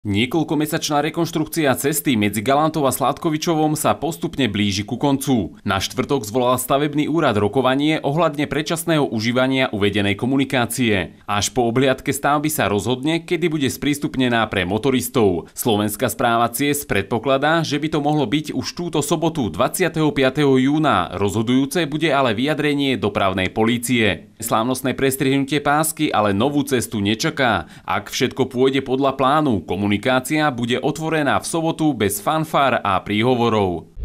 Niekoľkomesačná rekonštrukcia cesty medzi Galantov a Sládkovičovom sa postupne blíži ku koncu. Na štvrtok zvolal stavebný úrad rokovanie ohľadne predčasného užívania uvedenej komunikácie. Až po obliadke stavby sa rozhodne, kedy bude sprístupnená pre motoristov. Slovenská správa CIES predpokladá, že by to mohlo byť už túto sobotu 25. júna. Rozhodujúce bude ale vyjadrenie dopravnej polície. Slávnostné prestrihnutie pásky ale novú cestu nečaká. Ak všetko pôjde podľa plánu, komunikácie Komunikácia bude otvorená v sobotu bez fanfár a príhovorov.